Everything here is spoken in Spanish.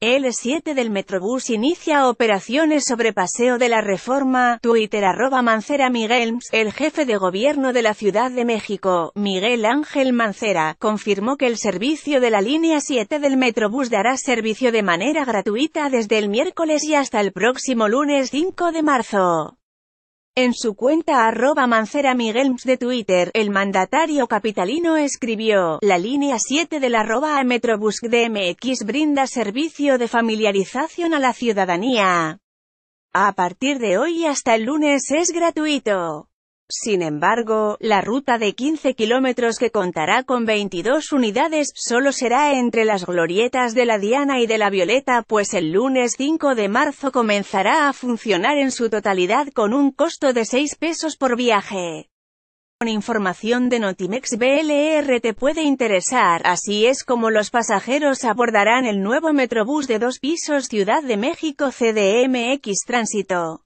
El 7 del Metrobús inicia operaciones sobre Paseo de la Reforma, Twitter arroba Mancera Miguelms, el jefe de gobierno de la Ciudad de México, Miguel Ángel Mancera, confirmó que el servicio de la línea 7 del Metrobús dará servicio de manera gratuita desde el miércoles y hasta el próximo lunes 5 de marzo. En su cuenta arroba Mancera Miguelms de Twitter, el mandatario capitalino escribió, la línea 7 del arroba a Metrobus DMX brinda servicio de familiarización a la ciudadanía. A partir de hoy hasta el lunes es gratuito. Sin embargo, la ruta de 15 kilómetros que contará con 22 unidades, solo será entre las glorietas de la Diana y de la Violeta pues el lunes 5 de marzo comenzará a funcionar en su totalidad con un costo de 6 pesos por viaje. Con información de Notimex BLR e te puede interesar, así es como los pasajeros abordarán el nuevo Metrobús de dos pisos Ciudad de México CDMX Tránsito.